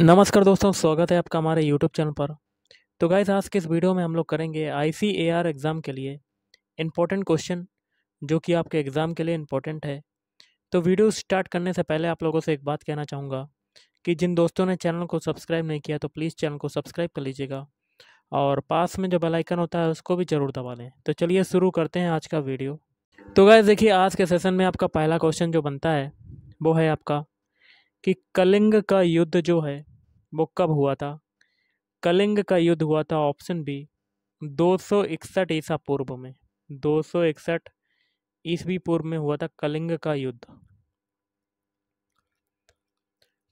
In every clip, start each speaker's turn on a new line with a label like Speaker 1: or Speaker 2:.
Speaker 1: नमस्कार दोस्तों स्वागत है आपका हमारे यूट्यूब चैनल पर तो गाइज आज के इस वीडियो में हम लोग करेंगे आई सी ए आर एग्ज़ाम के लिए इम्पोर्टेंट क्वेश्चन जो कि आपके एग्ज़ाम के लिए इम्पोर्टेंट है तो वीडियो स्टार्ट करने से पहले आप लोगों से एक बात कहना चाहूँगा कि जिन दोस्तों ने चैनल को सब्सक्राइब नहीं किया तो प्लीज़ चैनल को सब्सक्राइब कर लीजिएगा और पास में जो बेलाइकन होता है उसको भी ज़रूर दबा लें तो चलिए शुरू करते हैं आज का वीडियो तो गाइज देखिए आज के सेशन में आपका पहला क्वेश्चन जो बनता है वो है आपका कि कलिंग का युद्ध जो है वो कब हुआ था कलिंग का युद्ध हुआ था ऑप्शन बी दो सौ इकसठ ईसा पूर्व में दो सौ इकसठ ईस्वी पूर्व में हुआ था कलिंग का युद्ध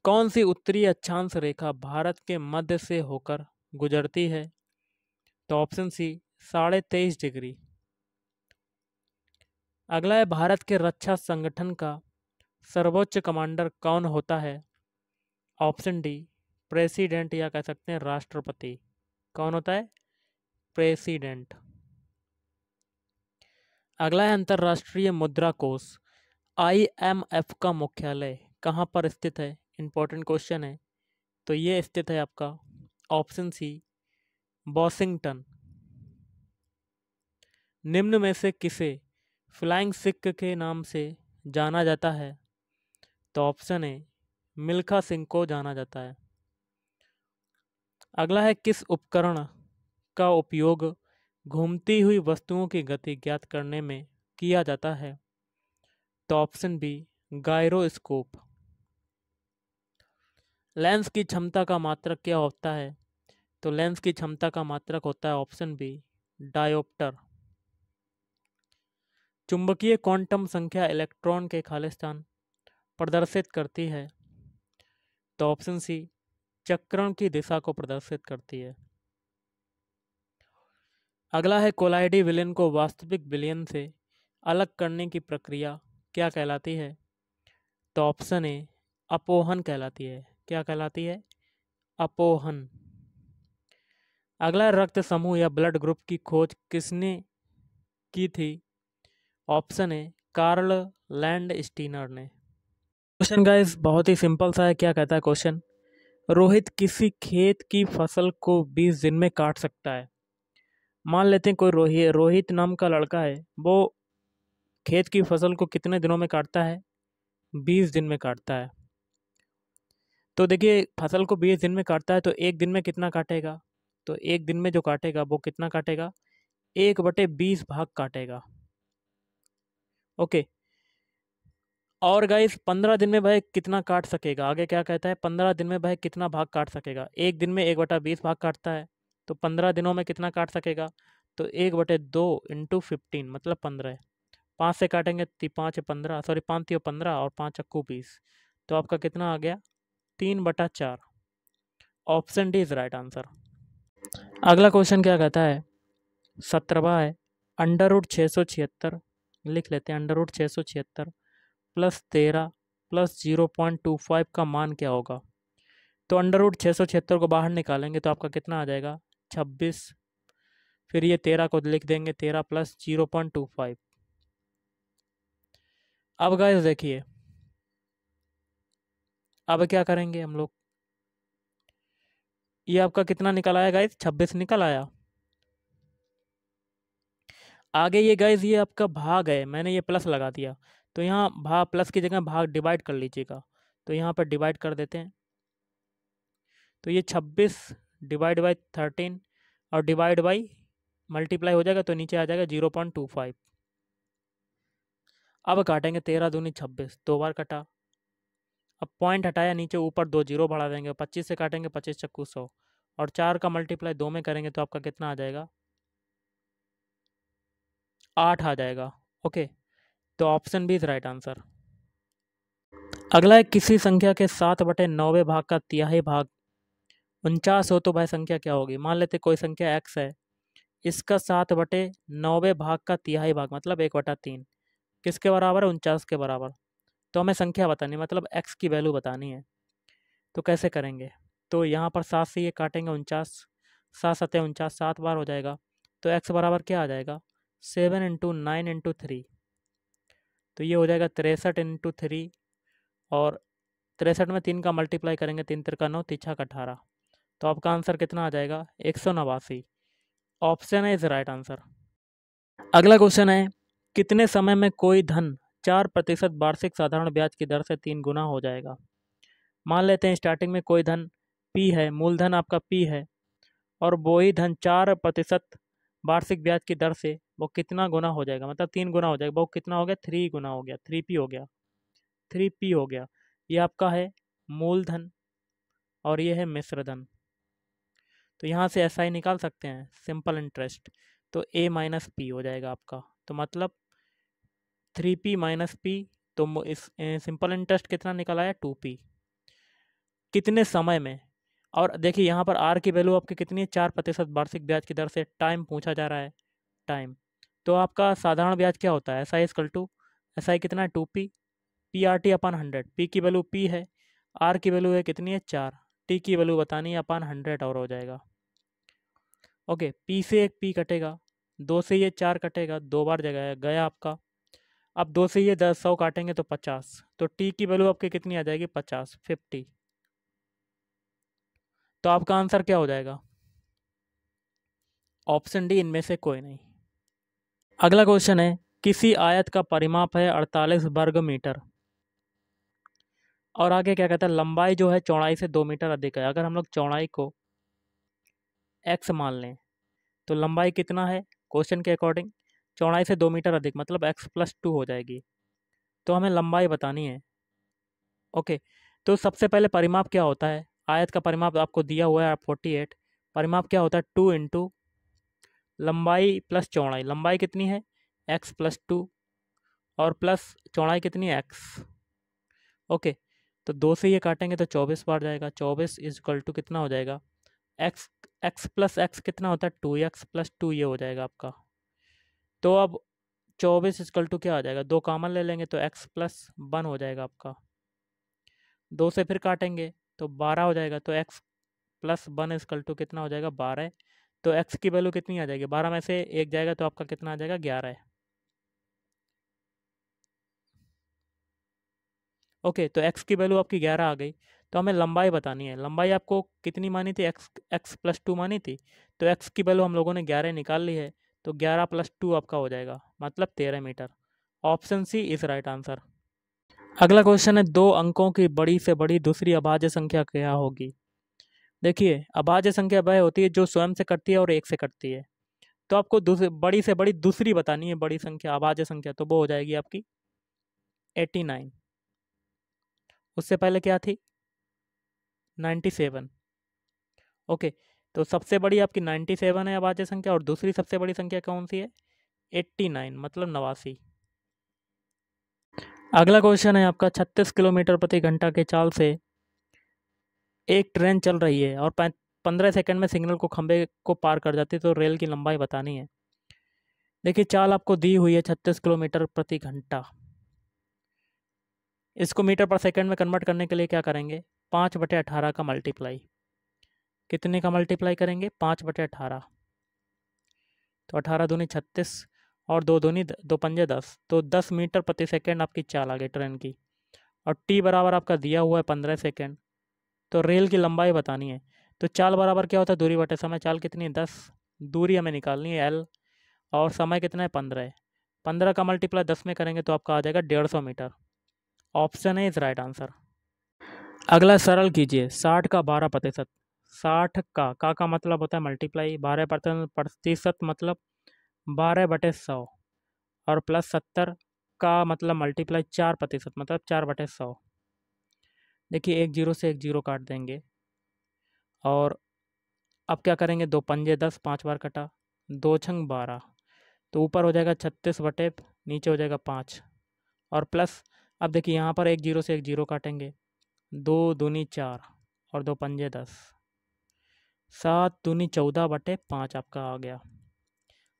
Speaker 1: कौन सी उत्तरी अक्षांश रेखा भारत के मध्य से होकर गुजरती है तो ऑप्शन सी साढ़े तेईस डिग्री अगला है भारत के रक्षा संगठन का सर्वोच्च कमांडर कौन होता है ऑप्शन डी प्रेसिडेंट या कह सकते हैं राष्ट्रपति कौन होता है प्रेसिडेंट अगला है अंतर्राष्ट्रीय मुद्रा कोष आईएमएफ का मुख्यालय कहाँ पर स्थित है इंपॉर्टेंट क्वेश्चन है तो ये स्थित है आपका ऑप्शन सी वॉशिंगटन निम्न में से किसे फ्लाइंग सिख के नाम से जाना जाता है तो ऑप्शन ए मिल्खा सिंह को जाना जाता है अगला है किस उपकरण का उपयोग घूमती हुई वस्तुओं की गति ज्ञात करने में किया जाता है तो ऑप्शन बी गायरोस्कोप लेंस की क्षमता का मात्रक क्या होता है तो लेंस की क्षमता का मात्रक होता है ऑप्शन बी डायोप्टर चुंबकीय क्वांटम संख्या इलेक्ट्रॉन के खालिस्तान प्रदर्शित करती है तो ऑप्शन सी चक्रण की दिशा को प्रदर्शित करती है अगला है कोलाइडी विलियन को वास्तविक विलियन से अलग करने की प्रक्रिया क्या कहलाती है तो ऑप्शन ए अपोहन कहलाती है क्या कहलाती है अपोहन अगला रक्त समूह या ब्लड ग्रुप की खोज किसने की थी option A Carl Landsteiner ने क्वेश्चन गाइस बहुत ही सिंपल सा है क्या कहता है क्वेश्चन रोहित किसी खेत की फसल को बीस दिन में काट सकता है मान लेते हैं कोई रोहित रोहित नाम का लड़का है वो खेत की फसल को कितने दिनों में काटता है बीस दिन में काटता है तो देखिए फसल को बीस दिन में काटता है तो एक दिन में कितना काटेगा तो एक दिन में जो काटेगा वो कितना काटेगा एक बटे बीस भाग काटेगा ओके और गाइस पंद्रह दिन में भाई कितना काट सकेगा आगे क्या कहता है पंद्रह दिन में भाई कितना भाग काट सकेगा एक दिन में एक बटा बीस भाग काटता है तो पंद्रह दिनों में कितना काट सकेगा तो एक बटे दो इंटू फिफ्टीन मतलब पंद्रह पाँच से काटेंगे ती पाँच पंद्रह सॉरी पाँच तीन पंद्रह और पाँच अक्कू बीस तो आपका कितना आ गया तीन बटा चार option D is right answer अगला क्वेश्चन क्या कहता है सत्रहवा है अंडर रूट छः सौ छिहत्तर लिख लेते हैं अंडर रूट छः सौ छिहत्तर प्लस तेरह plus zero point two five का मान क्या होगा तो अंडर रूट छः सौ छिहत्तर को बाहर निकालेंगे तो आपका कितना आ जाएगा छब्बीस फिर ये तेरह को लिख देंगे तेरह plus zero point two five अब गाइस देखिए अब क्या करेंगे हम लोग ये आपका कितना निकल आया गाइस छब्बीस निकल आया आगे ये गाइस ये आपका भाग है मैंने ये प्लस लगा दिया तो यहाँ भाग प्लस की जगह भाग डिवाइड कर लीजिएगा तो यहाँ पर डिवाइड कर देते हैं तो ये छब्बीस डिवाइड बाई थर्टीन और डिवाइड बाई मल्टीप्लाई हो जाएगा तो नीचे आ जाएगा जीरो पॉइंट टू फाइव अब काटेंगे तेरह दूनी छब्बीस दो बार कटा अब पॉइंट हटाया नीचे ऊपर दो जीरो बढ़ा देंगे पच्चीस से काटेंगे पच्चीस चक्कू सौ और चार का मल्टीप्लाई दो में करेंगे तो आपका कितना आ जाएगा आठ आ जाएगा ओके तो option B is right answer अगला है किसी संख्या के सात बटे नौवे भाग का तिहाई भाग उनचास हो तो भाई संख्या क्या होगी मान लेते कोई संख्या एक्स है इसका सात बटे नौवे भाग का तिहाई भाग मतलब एक बटा तीन किसके बराबर है उनचास के बराबर तो हमें संख्या बतानी मतलब एक्स की वैल्यू बतानी है तो कैसे करेंगे तो यहाँ पर सात से ये काटेंगे उनचास सात सतह उनचास सात बार हो जाएगा तो एक्स बराबर क्या आ जाएगा seven into nine into three तो ये हो जाएगा तिरसठ इंटू थ्री और तिरसठ में तीन का मल्टीप्लाई करेंगे तीन तिरका नौ तीछा का अठारह तो आपका आंसर कितना आ जाएगा एक सौ नवासी ऑप्शन है इज राइट आंसर अगला क्वेश्चन है कितने समय में कोई धन चार प्रतिशत वार्षिक साधारण ब्याज की दर से तीन गुना हो जाएगा मान लेते हैं स्टार्टिंग में कोई धन पी है मूलधन आपका पी है और वो ही धन चार प्रतिशत वार्षिक ब्याज की दर से वो कितना गुना हो जाएगा मतलब तीन गुना हो जाएगा वो कितना हो गया थ्री गुना हो गया थ्री पी हो गया थ्री पी हो गया ये आपका है मूलधन और ये है मिश्रधन तो यहाँ से ऐसा ही निकाल सकते हैं सिंपल इंटरेस्ट तो ए माइनस पी हो जाएगा आपका तो मतलब थ्री पी माइनस पी तो इस सिंपल इंटरेस्ट कितना निकल आया टू पी कितने समय में और देखिए यहाँ पर आर की वैल्यू आपकी कितनी है चार प्रतिशत वार्षिक ब्याज की दर से टाइम पूछा जा रहा है टाइम तो आपका साधारण ब्याज क्या होता है S I equal to S I कितना है to P P R T upon hundred P की वैल्यू पी है आर की वैल्यू है कितनी है चार टी की वैल्यू बतानी है अपान हंड्रेड और हो जाएगा ओके पी से एक पी कटेगा दो से ये चार कटेगा दो बार जगह गया आपका अब दो से ये दस सौ काटेंगे तो पचास तो टी की वैल्यू आपकी कितनी आ जाएगी पचास फिफ्टी तो आपका आंसर क्या हो जाएगा ऑप्शन डी इनमें से कोई नहीं अगला क्वेश्चन है किसी आयत का परिमाप है अड़तालीस वर्ग मीटर और आगे क्या कहता है लंबाई जो है चौड़ाई से दो मीटर अधिक है अगर हम लोग चौड़ाई को एक्स मान लें तो लंबाई कितना है क्वेश्चन के अकॉर्डिंग चौड़ाई से दो मीटर अधिक मतलब एक्स प्लस टू हो जाएगी तो हमें लंबाई बतानी है ओके तो सबसे पहले परिमाप क्या होता है आयत का परिमाप आपको दिया हुआ है फोर्टी एट परिमाप क्या होता है टू इंटू लंबाई प्लस चौड़ाई लंबाई कितनी है एक्स प्लस टू और प्लस चौड़ाई कितनी है एक्स ओके तो दो से ये काटेंगे तो चौबीस बार जाएगा चौबीस इज इक्वल टू कितना हो जाएगा एक्स एक्स प्लस एक्स कितना होता है टू एक्स प्लस टू ये हो जाएगा आपका तो अब चौबीस इजकल टू क्या आ जाएगा दो कामन ले लेंगे तो एक्स प्लस वन हो जाएगा आपका दो से फिर काटेंगे तो बारह हो जाएगा तो X plus one equal to कितना हो जाएगा बारह तो एक्स की वैल्यू कितनी आ जाएगी बारह में से एक जाएगा तो आपका कितना आ जाएगा ग्यारह ओके तो एक्स की वैल्यू आपकी ग्यारह आ गई तो हमें लंबाई बतानी है लंबाई आपको कितनी मानी थी एक्स एक्स प्लस टू मानी थी तो एक्स की वैल्यू हम लोगों ने ग्यारह निकाल ली है तो ग्यारह प्लस टू आपका हो जाएगा मतलब तेरह metre option C is right answer अगला क्वेश्चन है दो अंकों की बड़ी से बड़ी दूसरी अभाज्य संख्या क्या होगी देखिए अभाज्य संख्या वह होती है जो स्वयं से कटती है और एक से कटती है तो आपको बड़ी से बड़ी दूसरी बतानी है बड़ी संख्या अभाज्य संख्या तो वो हो जाएगी आपकी एट्टी नाइन उससे पहले क्या थी नाइन्टी सेवन ओके तो सबसे बड़ी आपकी नाइन्टी सेवन है अभाज्य संख्या और दूसरी सबसे बड़ी संख्या कौन सी है एट्टी नाइन मतलब नवासी अगला क्वेश्चन है आपका 36 किलोमीटर प्रति घंटा के चाल से एक ट्रेन चल रही है और पंद्रह सेकंड में सिग्नल को खंबे को पार कर जाती है तो रेल की लंबाई बतानी है देखिए चाल आपको दी हुई है छत्तीस किलोमीटर प्रति घंटा इसको मीटर पर सेकंड में कन्वर्ट करने के लिए क्या करेंगे पाँच बटे अठारह का मल्टीप्लाई कितने का मल्टीप्लाई करेंगे पाँच बटे अठारह तो अठारह दूनी छत्तीस और दो धोनी दो पंजे दस तो दस मीटर प्रति सेकेंड आपकी चाल आ गई ट्रेन की और टी बराबर आपका दिया हुआ है पंद्रह सेकेंड तो रेल की लंबाई बतानी है तो चाल बराबर क्या होता है दूरी बटे समय चाल कितनी है दस दूरी हमें निकालनी है एल और समय कितना है पंद्रह पंद्रह का मल्टीप्लाई दस में करेंगे तो आपका आ जाएगा डेढ़ सौ मीटर ऑप्शन है इज राइट आंसर अगला सरल कीजिए साठ का बारह प्रतिशत साठ का का का मतलब होता है मल्टीप्लाई बारह प्रतिशत मतलब बारह बटे सौ और प्लस सत्तर का मतलब मल्टीप्लाई चार प्रतिशत मतलब चार बटे सौ देखिए एक जीरो से एक जीरो काट देंगे और अब क्या करेंगे दो पंजे दस पाँच बार कटा दो छंग बारह तो ऊपर हो जाएगा छत्तीस बटे नीचे हो जाएगा पाँच और प्लस अब देखिए यहाँ पर एक जीरो से एक जीरो काटेंगे दो दूनी चार और दो पंजे दस सात दूनी चौदह बटे पाँच आपका आ गया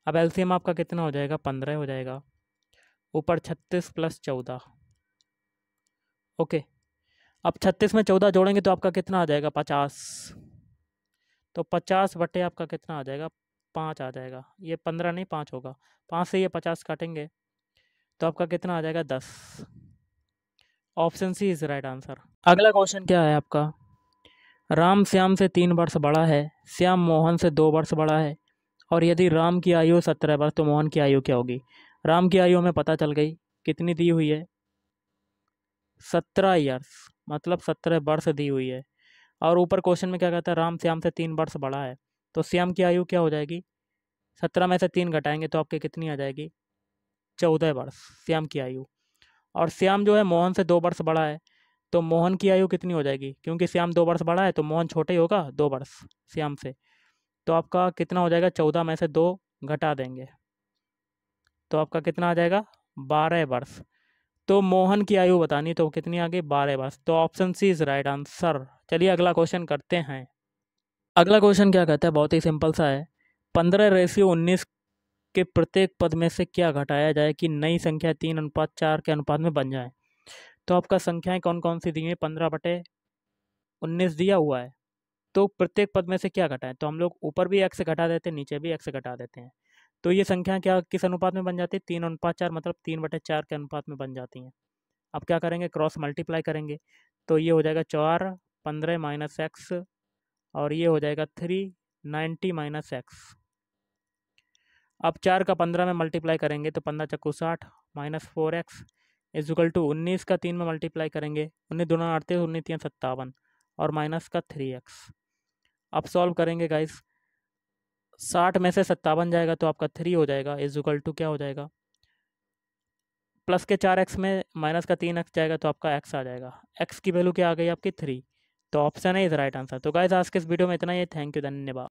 Speaker 1: अब एलसीएम आपका कितना हो जाएगा पंद्रह हो जाएगा ऊपर छत्तीस प्लस चौदह ओके अब छत्तीस में चौदह जोड़ेंगे तो आपका कितना आ जाएगा पचास तो पचास बटे आपका कितना आ जाएगा पाँच आ जाएगा ये पंद्रह नहीं पाँच होगा पाँच से ये पचास काटेंगे तो आपका कितना आ जाएगा दस option C is right answer अगला क्वेश्चन क्या है आपका राम श्याम से तीन वर्ष बड़ा है श्याम मोहन से दो वर्ष बड़ा है और यदि राम की आयु सत्रह वर्ष तो मोहन की आयु क्या होगी राम की आयु हमें पता चल गई कितनी दी हुई है सत्रह ईयर्स मतलब सत्रह वर्ष दी हुई है और ऊपर क्वेश्चन में क्या कहता है राम श्याम से तीन वर्ष बड़ा है तो श्याम की आयु क्या हो जाएगी सत्रह में से तीन घटाएंगे तो आपकी कितनी आ जाएगी चौदह वर्ष श्याम की आयु और श्याम जो है मोहन से दो वर्ष बड़ा है तो मोहन की आयु कितनी हो जाएगी क्योंकि श्याम दो वर्ष बड़ा है तो मोहन छोटे ही होगा दो वर्ष श्याम से तो आपका कितना हो जाएगा चौदह में से दो घटा देंगे तो आपका कितना आ जाएगा बारह वर्ष तो मोहन की आयु बतानी तो कितनी आ गई बारह वर्ष तो option C is right answer चलिए अगला क्वेश्चन करते हैं अगला क्वेश्चन क्या कहता है बहुत ही सिंपल सा है पंद्रह रेशियो उन्नीस के प्रत्येक पद में से क्या घटाया जाए कि नई संख्या तीन अनुपात चार के अनुपात में बन जाए तो आपका संख्याएं कौन कौन सी दी हैं पंद्रह बटे उन्नीस दिया हुआ है तो प्रत्येक पद में से क्या घटाएं तो हम लोग ऊपर भी एक्स घटा देते हैं नीचे भी एक्स घटा देते हैं तो ये संख्या क्या किस अनुपात में बन जाती है तीन अनुपात चार मतलब तीन बटे चार के अनुपात में बन जाती हैं अब क्या करेंगे क्रॉस मल्टीप्लाई करेंगे तो ये हो जाएगा चार पंद्रह माइनस एक्स और ये हो जाएगा थ्री नाइन्टी माइनस एक्स अब चार का पंद्रह में मल्टीप्लाई करेंगे तो पंद्रह चक्कू साठ minus four X equal to उन्नीस का तीन में मल्टीप्लाई करेंगे उन्नीस दोनों अड़तीस उन्नीस तीन सत्तावन और माइनस का थ्री एक्स अब सॉल्व करेंगे गाइस साठ में से सत्तावन जाएगा तो आपका थ्री हो जाएगा इजुकल टू क्या हो जाएगा प्लस के चार एक्स में माइनस का तीन एक्स जाएगा तो आपका एक्स आ जाएगा एक्स की वैल्यू क्या आ गई आपकी थ्री तो ऑप्शन है इज राइट आंसर तो गाइज आज के इस वीडियो में इतना ही थैंक यू धन्यवाद